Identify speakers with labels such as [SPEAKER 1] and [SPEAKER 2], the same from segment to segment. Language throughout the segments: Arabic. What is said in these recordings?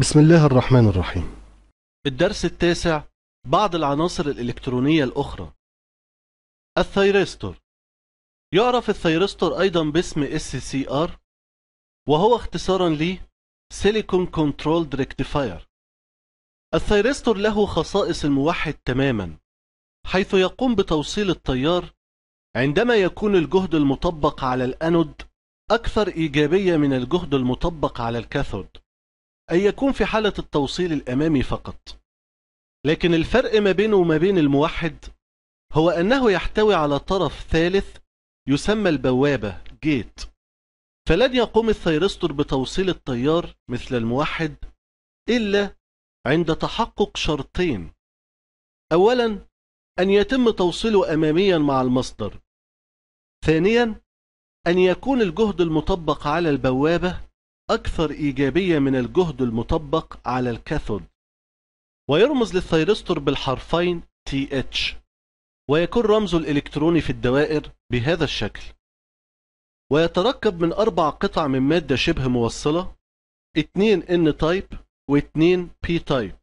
[SPEAKER 1] بسم الله الرحمن الرحيم الدرس التاسع بعض العناصر الإلكترونية الأخرى الثيرستور يعرف الثيرستور أيضا باسم SCR وهو اختصارا ل سيليكون Controlled ريكتيفاير الثيرستور له خصائص الموحد تماما حيث يقوم بتوصيل التيار عندما يكون الجهد المطبق على الأنود أكثر إيجابية من الجهد المطبق على الكاثود أن يكون في حالة التوصيل الأمامي فقط لكن الفرق ما بينه وما بين الموحد هو أنه يحتوي على طرف ثالث يسمى البوابة جيت فلن يقوم الثيرستور بتوصيل التيار مثل الموحد إلا عند تحقق شرطين أولا أن يتم توصيله أماميا مع المصدر ثانيا أن يكون الجهد المطبق على البوابة أكثر إيجابية من الجهد المطبق على الكاثود ويرمز للثيرستور بالحرفين TH ويكون رمزه الإلكتروني في الدوائر بهذا الشكل ويتركب من أربع قطع من مادة شبه موصلة 2 N تايب و2 P تايب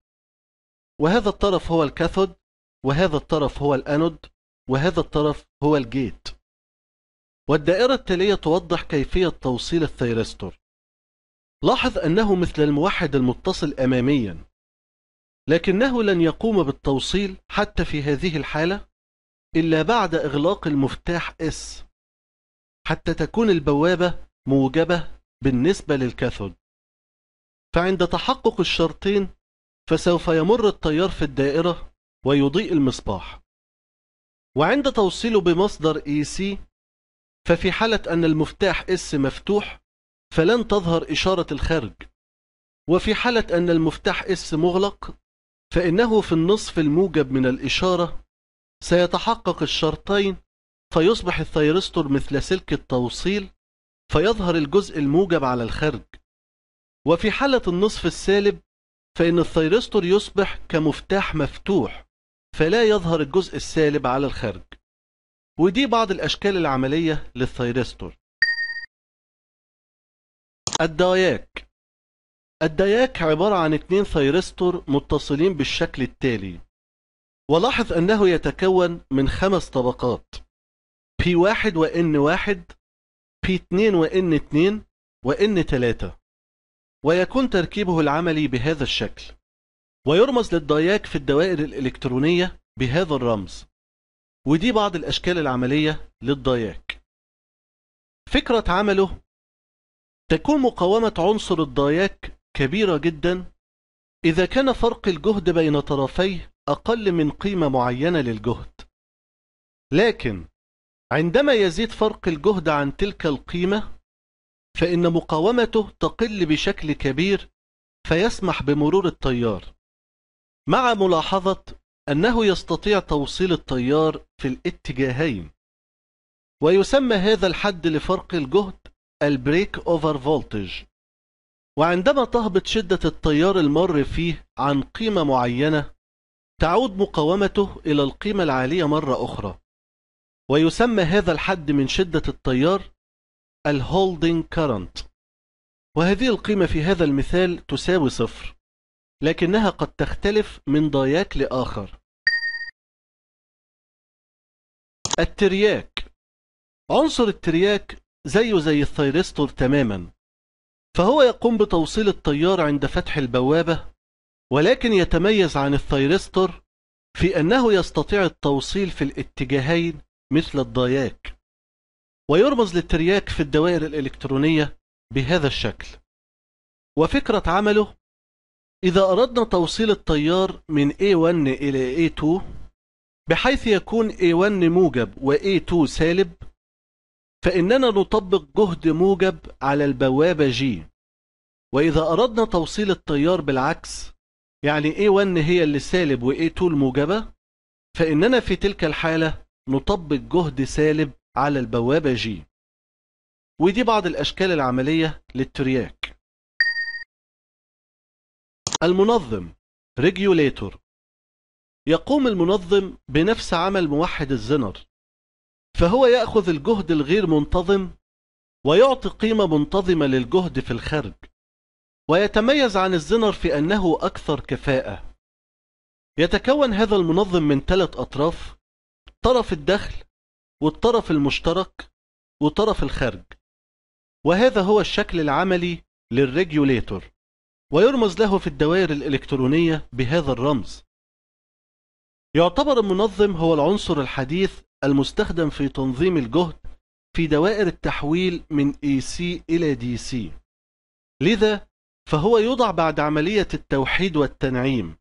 [SPEAKER 1] وهذا الطرف هو الكاثود وهذا الطرف هو الأنود وهذا الطرف هو الجيت والدائرة التالية توضح كيفية توصيل الثيرستور لاحظ أنه مثل الموحد المتصل أماميا لكنه لن يقوم بالتوصيل حتى في هذه الحالة إلا بعد إغلاق المفتاح S حتى تكون البوابة موجبة بالنسبة للكاثود فعند تحقق الشرطين فسوف يمر التيار في الدائرة ويضيء المصباح وعند توصيله بمصدر EC ففي حالة أن المفتاح S مفتوح فلن تظهر إشارة الخارج وفي حالة أن المفتاح S مغلق فإنه في النصف الموجب من الإشارة سيتحقق الشرطين فيصبح الثيرستور مثل سلك التوصيل فيظهر الجزء الموجب على الخارج وفي حالة النصف السالب فإن الثيرستور يصبح كمفتاح مفتوح فلا يظهر الجزء السالب على الخارج ودي بعض الأشكال العملية للثيرستور الداياك الداياك عبارة عن اتنين ثيرستور متصلين بالشكل التالي ولاحظ أنه يتكون من خمس طبقات P1 وN1 P2 وN2 وN3 ويكون تركيبه العملي بهذا الشكل ويرمز للداياك في الدوائر الإلكترونية بهذا الرمز ودي بعض الأشكال العملية للداياك فكرة عمله تكون مقاومة عنصر الضاياك كبيرة جدا إذا كان فرق الجهد بين طرفيه أقل من قيمة معينة للجهد لكن عندما يزيد فرق الجهد عن تلك القيمة فإن مقاومته تقل بشكل كبير فيسمح بمرور التيار مع ملاحظة أنه يستطيع توصيل التيار في الاتجاهين ويسمى هذا الحد لفرق الجهد البريك أوفر فولتج وعندما تهبط شدة التيار المر فيه عن قيمة معينة تعود مقاومته إلى القيمة العالية مرة أخرى ويسمى هذا الحد من شدة التيار الهولدنج كارنت وهذه القيمة في هذا المثال تساوي صفر لكنها قد تختلف من ضياك لآخر الترياك عنصر الترياك زيه زي الثيرستور تماما فهو يقوم بتوصيل التيار عند فتح البوابة ولكن يتميز عن الثيرستور في أنه يستطيع التوصيل في الاتجاهين مثل الضياك ويرمز للترياك في الدوائر الإلكترونية بهذا الشكل وفكرة عمله إذا أردنا توصيل التيار من A1 إلى A2 بحيث يكون A1 موجب و A2 سالب فإننا نطبق جهد موجب على البوابة G وإذا أردنا توصيل التيار بالعكس يعني A1 هي اللي سالب و A2 الموجبة فإننا في تلك الحالة نطبق جهد سالب على البوابة G ودي بعض الأشكال العملية للترياك المنظم ريجيوليتور يقوم المنظم بنفس عمل موحد الزنر فهو يأخذ الجهد الغير منتظم ويعطي قيمة منتظمة للجهد في الخرج ويتميز عن الزنر في أنه أكثر كفاءة يتكون هذا المنظم من ثلاث أطراف طرف الدخل والطرف المشترك وطرف الخرج وهذا هو الشكل العملي للريجوليتور ويرمز له في الدوائر الإلكترونية بهذا الرمز يعتبر المنظم هو العنصر الحديث المستخدم في تنظيم الجهد في دوائر التحويل من AC إلى DC لذا فهو يوضع بعد عملية التوحيد والتنعيم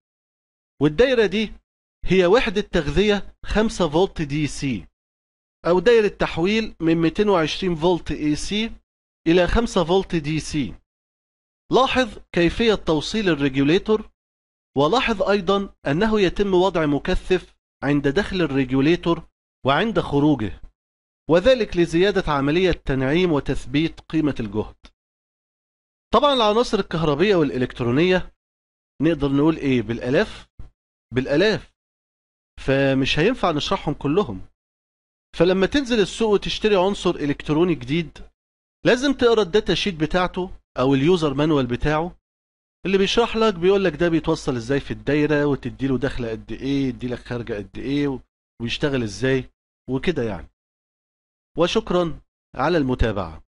[SPEAKER 1] والدائرة دي هي وحدة تغذية 5 فولت دي سي أو دائرة تحويل من 220 فولت اي سي إلى 5 فولت دي سي لاحظ كيفية توصيل الريجوليتور ولاحظ أيضا أنه يتم وضع مكثف عند دخل الريجوليتور وعند خروجه وذلك لزيادة عملية تنعيم وتثبيت قيمة الجهد طبعا العناصر الكهربية والإلكترونية نقدر نقول إيه بالألاف بالألاف فمش هينفع نشرحهم كلهم فلما تنزل السوق وتشتري عنصر إلكتروني جديد لازم تقرا الداتا شيت بتاعته أو اليوزر مانوال بتاعه اللي بيشرح لك بيقول لك ده بيتوصل ازاي في الدايرة وتدي له دخلة قد ايه يدي لك خارجة قد ايه ويشتغل ازاي وكده يعني وشكرا على المتابعة